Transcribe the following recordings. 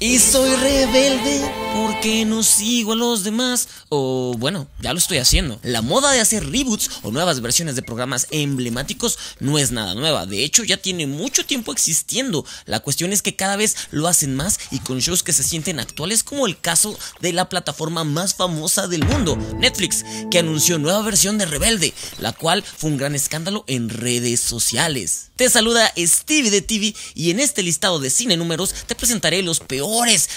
Y soy rebelde porque no sigo a los demás. O bueno, ya lo estoy haciendo. La moda de hacer reboots o nuevas versiones de programas emblemáticos no es nada nueva. De hecho, ya tiene mucho tiempo existiendo. La cuestión es que cada vez lo hacen más y con shows que se sienten actuales como el caso de la plataforma más famosa del mundo, Netflix, que anunció nueva versión de Rebelde, la cual fue un gran escándalo en redes sociales. Te saluda Steve de TV y en este listado de cine números te presentaré los peores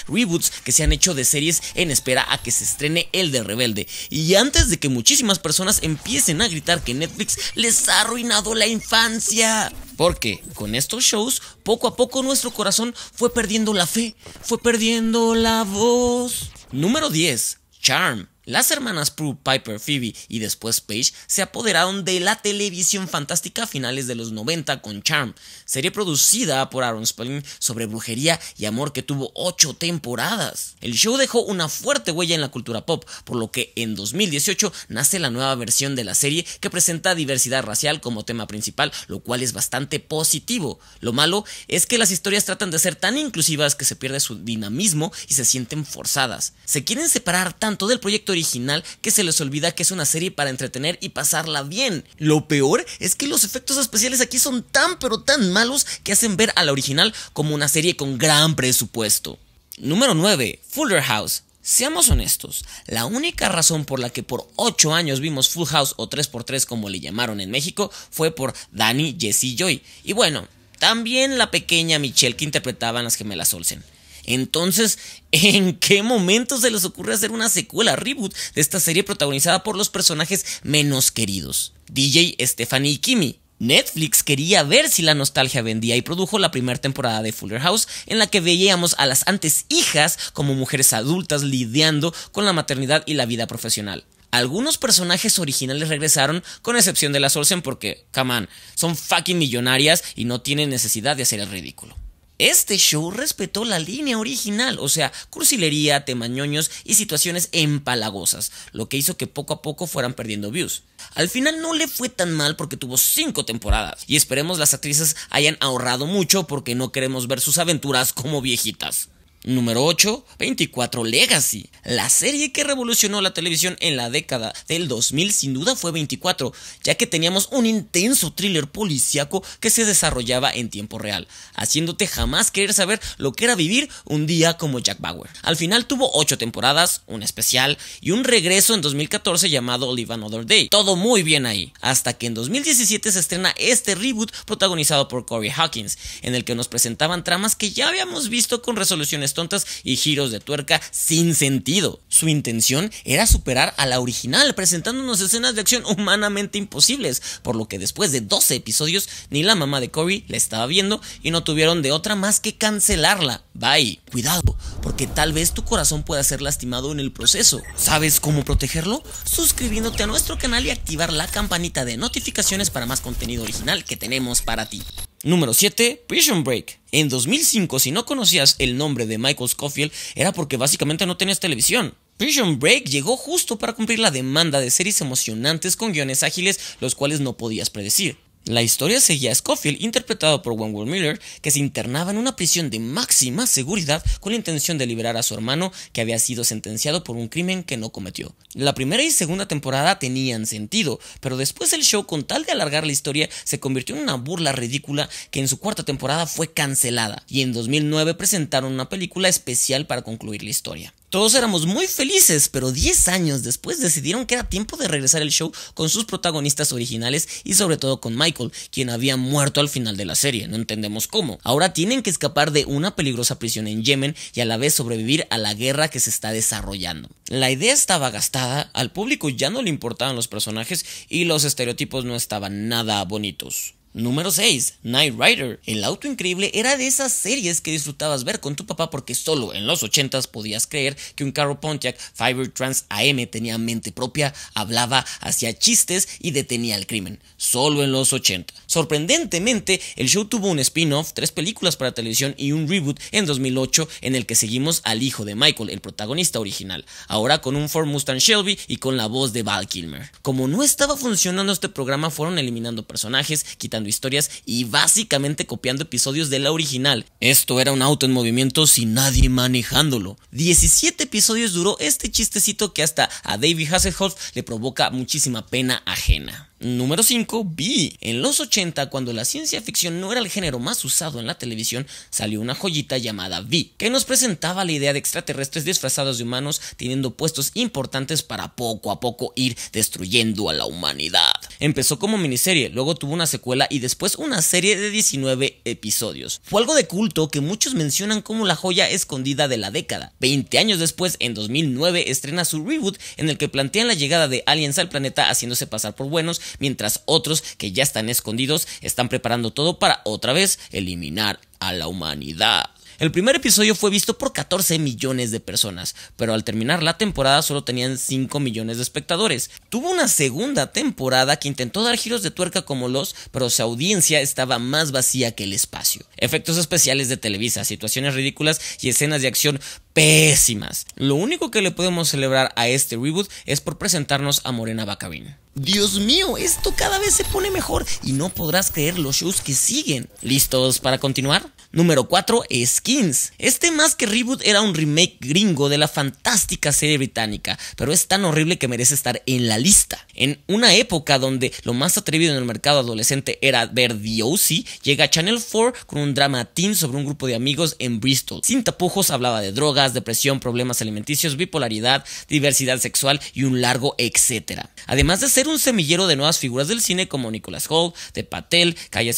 reboots que se han hecho de series en espera a que se estrene El de Rebelde. Y antes de que muchísimas personas empiecen a gritar que Netflix les ha arruinado la infancia. Porque con estos shows, poco a poco nuestro corazón fue perdiendo la fe, fue perdiendo la voz. Número 10. Charm. Las hermanas Prue, Piper, Phoebe y después Paige se apoderaron de la televisión fantástica a finales de los 90 con Charm, serie producida por Aaron Spelling sobre brujería y amor que tuvo 8 temporadas. El show dejó una fuerte huella en la cultura pop, por lo que en 2018 nace la nueva versión de la serie que presenta diversidad racial como tema principal, lo cual es bastante positivo. Lo malo es que las historias tratan de ser tan inclusivas que se pierde su dinamismo y se sienten forzadas. Se quieren separar tanto del proyecto original que se les olvida que es una serie para entretener y pasarla bien. Lo peor es que los efectos especiales aquí son tan pero tan malos que hacen ver a la original como una serie con gran presupuesto. Número 9. Fuller House. Seamos honestos, la única razón por la que por 8 años vimos Full House o 3x3 como le llamaron en México fue por Danny, Jesse y Joy. Y bueno, también la pequeña Michelle que interpretaban las gemelas Olsen. Entonces, ¿en qué momento se les ocurre hacer una secuela, reboot, de esta serie protagonizada por los personajes menos queridos? DJ Stephanie y Kimi, Netflix quería ver si la nostalgia vendía y produjo la primera temporada de Fuller House en la que veíamos a las antes hijas como mujeres adultas lidiando con la maternidad y la vida profesional. Algunos personajes originales regresaron, con excepción de las Olsen porque, come son fucking millonarias y no tienen necesidad de hacer el ridículo. Este show respetó la línea original, o sea, cursilería, temañoños y situaciones empalagosas, lo que hizo que poco a poco fueran perdiendo views. Al final no le fue tan mal porque tuvo cinco temporadas y esperemos las actrices hayan ahorrado mucho porque no queremos ver sus aventuras como viejitas. Número 8, 24 Legacy. La serie que revolucionó la televisión en la década del 2000 sin duda fue 24, ya que teníamos un intenso thriller policíaco que se desarrollaba en tiempo real, haciéndote jamás querer saber lo que era vivir un día como Jack Bauer. Al final tuvo 8 temporadas, un especial y un regreso en 2014 llamado Live Another Day. Todo muy bien ahí, hasta que en 2017 se estrena este reboot protagonizado por Corey Hawkins, en el que nos presentaban tramas que ya habíamos visto con resoluciones tontas y giros de tuerca sin sentido. Su intención era superar a la original, presentándonos escenas de acción humanamente imposibles, por lo que después de 12 episodios ni la mamá de Corey la estaba viendo y no tuvieron de otra más que cancelarla. Bye. Cuidado, porque tal vez tu corazón pueda ser lastimado en el proceso. ¿Sabes cómo protegerlo? Suscribiéndote a nuestro canal y activar la campanita de notificaciones para más contenido original que tenemos para ti. Número 7. Prison Break. En 2005, si no conocías el nombre de Michael Scofield, era porque básicamente no tenías televisión. Prison Break llegó justo para cumplir la demanda de series emocionantes con guiones ágiles, los cuales no podías predecir. La historia seguía a Scofield, interpretado por Wentworth Miller, que se internaba en una prisión de máxima seguridad con la intención de liberar a su hermano, que había sido sentenciado por un crimen que no cometió. La primera y segunda temporada tenían sentido, pero después el show, con tal de alargar la historia, se convirtió en una burla ridícula que en su cuarta temporada fue cancelada, y en 2009 presentaron una película especial para concluir la historia. Todos éramos muy felices, pero 10 años después decidieron que era tiempo de regresar el show con sus protagonistas originales y sobre todo con Michael, quien había muerto al final de la serie, no entendemos cómo. Ahora tienen que escapar de una peligrosa prisión en Yemen y a la vez sobrevivir a la guerra que se está desarrollando. La idea estaba gastada al público ya no le importaban los personajes y los estereotipos no estaban nada bonitos. Número 6. Night Rider. El auto increíble era de esas series que disfrutabas ver con tu papá porque solo en los 80 podías creer que un carro Pontiac Fiber Trans AM tenía mente propia, hablaba, hacía chistes y detenía el crimen. Solo en los 80. Sorprendentemente, el show tuvo un spin-off, tres películas para televisión y un reboot en 2008 en el que seguimos al hijo de Michael, el protagonista original, ahora con un Ford Mustang Shelby y con la voz de Val Kilmer. Como no estaba funcionando este programa, fueron eliminando personajes, quitando historias y básicamente copiando episodios de la original. Esto era un auto en movimiento sin nadie manejándolo. 17 episodios duró este chistecito que hasta a David Hasselhoff le provoca muchísima pena ajena. Número 5. vi En los 80, cuando la ciencia ficción no era el género más usado en la televisión, salió una joyita llamada V, que nos presentaba la idea de extraterrestres disfrazados de humanos teniendo puestos importantes para poco a poco ir destruyendo a la humanidad. Empezó como miniserie, luego tuvo una secuela y después una serie de 19 episodios. Fue algo de culto que muchos mencionan como la joya escondida de la década. 20 años después, en 2009, estrena su reboot en el que plantean la llegada de aliens al planeta haciéndose pasar por buenos mientras otros que ya están escondidos están preparando todo para otra vez eliminar a la humanidad. El primer episodio fue visto por 14 millones de personas, pero al terminar la temporada solo tenían 5 millones de espectadores. Tuvo una segunda temporada que intentó dar giros de tuerca como los, pero su audiencia estaba más vacía que el espacio. Efectos especiales de Televisa, situaciones ridículas y escenas de acción pésimas. Lo único que le podemos celebrar a este reboot es por presentarnos a Morena Bacabin. Dios mío, esto cada vez se pone mejor y no podrás creer los shows que siguen. ¿Listos para continuar? Número 4, Skins. Este más que reboot era un remake gringo de la fantástica serie británica, pero es tan horrible que merece estar en la lista. En una época donde lo más atrevido en el mercado adolescente era ver The llega Channel 4 con un drama teen sobre un grupo de amigos en Bristol. Sin tapujos hablaba de drogas, depresión, problemas alimenticios, bipolaridad, diversidad sexual y un largo etcétera. Además de ser un semillero de nuevas figuras del cine como nicolas Holt, de Patel, Calle y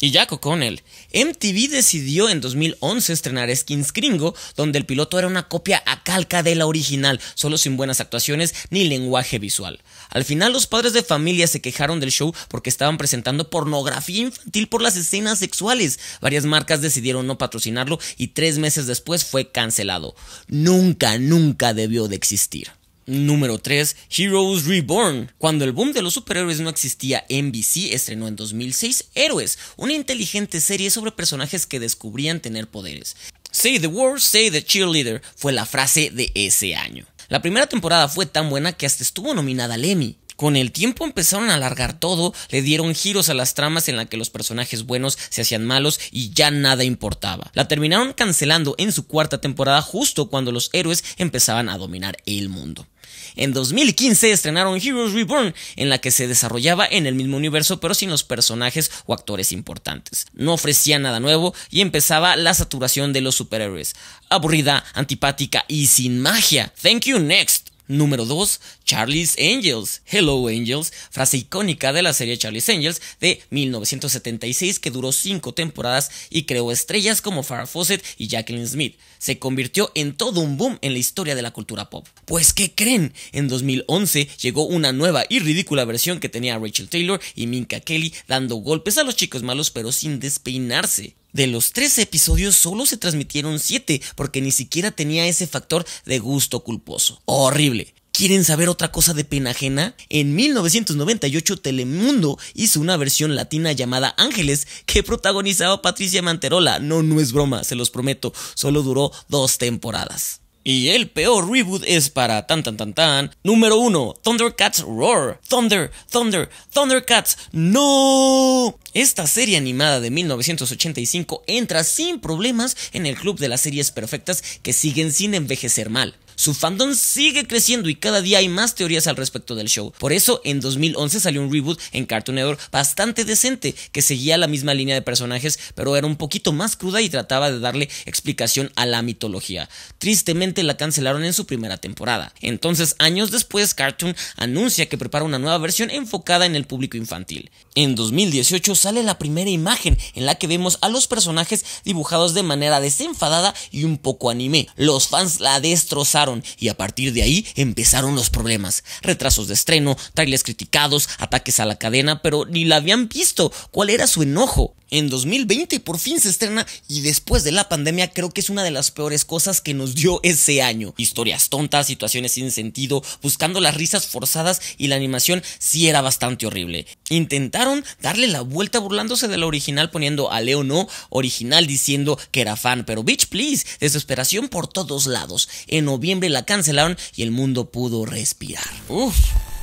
y Jack O'Connell. MTV decidió en 2011 estrenar Skins Gringo, donde el piloto era una copia a calca de la original, solo sin buenas actuaciones ni lenguaje visual. Al final, los padres de familia se quejaron del show porque estaban presentando pornografía infantil por las escenas sexuales. Varias marcas decidieron no patrocinarlo y tres meses después fue cancelado. Nunca, nunca debió de existir. Número 3. Heroes Reborn. Cuando el boom de los superhéroes no existía, NBC estrenó en 2006 Héroes, una inteligente serie sobre personajes que descubrían tener poderes. Say the War, Say the Cheerleader fue la frase de ese año. La primera temporada fue tan buena que hasta estuvo nominada al Emmy. Con el tiempo empezaron a alargar todo, le dieron giros a las tramas en las que los personajes buenos se hacían malos y ya nada importaba. La terminaron cancelando en su cuarta temporada justo cuando los héroes empezaban a dominar el mundo. En 2015 estrenaron Heroes Reborn, en la que se desarrollaba en el mismo universo pero sin los personajes o actores importantes. No ofrecía nada nuevo y empezaba la saturación de los superhéroes. Aburrida, antipática y sin magia. Thank you next. Número 2, Charlie's Angels, Hello Angels, frase icónica de la serie Charlie's Angels de 1976 que duró 5 temporadas y creó estrellas como Farrah Fawcett y Jacqueline Smith. Se convirtió en todo un boom en la historia de la cultura pop. Pues ¿qué creen? En 2011 llegó una nueva y ridícula versión que tenía Rachel Taylor y Minka Kelly dando golpes a los chicos malos pero sin despeinarse. De los tres episodios solo se transmitieron siete porque ni siquiera tenía ese factor de gusto culposo. Horrible. ¿Quieren saber otra cosa de pena ajena? En 1998 Telemundo hizo una versión latina llamada Ángeles que protagonizaba Patricia Manterola. No, no es broma, se los prometo, solo duró dos temporadas. Y el peor reboot es para tan tan tan tan. Número 1. Thundercats Roar. Thunder, Thunder, Thundercats. No. Esta serie animada de 1985 entra sin problemas en el club de las series perfectas que siguen sin envejecer mal. Su fandom sigue creciendo y cada día hay más teorías al respecto del show. Por eso, en 2011 salió un reboot en Cartoon Network bastante decente, que seguía la misma línea de personajes, pero era un poquito más cruda y trataba de darle explicación a la mitología. Tristemente la cancelaron en su primera temporada. Entonces, años después, Cartoon anuncia que prepara una nueva versión enfocada en el público infantil. En 2018 sale la primera imagen en la que vemos a los personajes dibujados de manera desenfadada y un poco anime. Los fans la destrozaron y a partir de ahí empezaron los problemas. Retrasos de estreno, trailers criticados, ataques a la cadena, pero ni la habían visto. ¿Cuál era su enojo? en 2020 por fin se estrena y después de la pandemia creo que es una de las peores cosas que nos dio ese año. Historias tontas, situaciones sin sentido, buscando las risas forzadas y la animación sí era bastante horrible. Intentaron darle la vuelta burlándose de la original poniendo a Leo no original diciendo que era fan, pero bitch please, desesperación por todos lados. En noviembre la cancelaron y el mundo pudo respirar.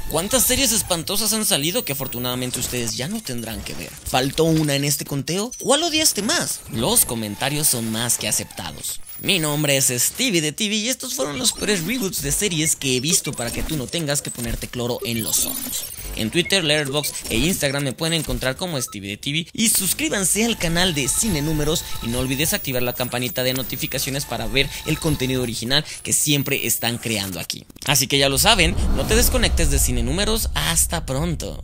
¿Cuántas series espantosas han salido que afortunadamente ustedes ya no tendrán que ver? ¿Faltó una en este conteo? ¿Cuál odiaste más? Los comentarios son más que aceptados. Mi nombre es Stevie de TV y estos fueron los peores reboots de series que he visto para que tú no tengas que ponerte cloro en los ojos. En Twitter, Letterboxd e Instagram me pueden encontrar como Stevie de TV y suscríbanse al canal de Cine Números y no olvides activar la campanita de notificaciones para ver el contenido original que siempre están creando aquí. Así que ya lo saben, no te desconectes de Cine Números, hasta pronto.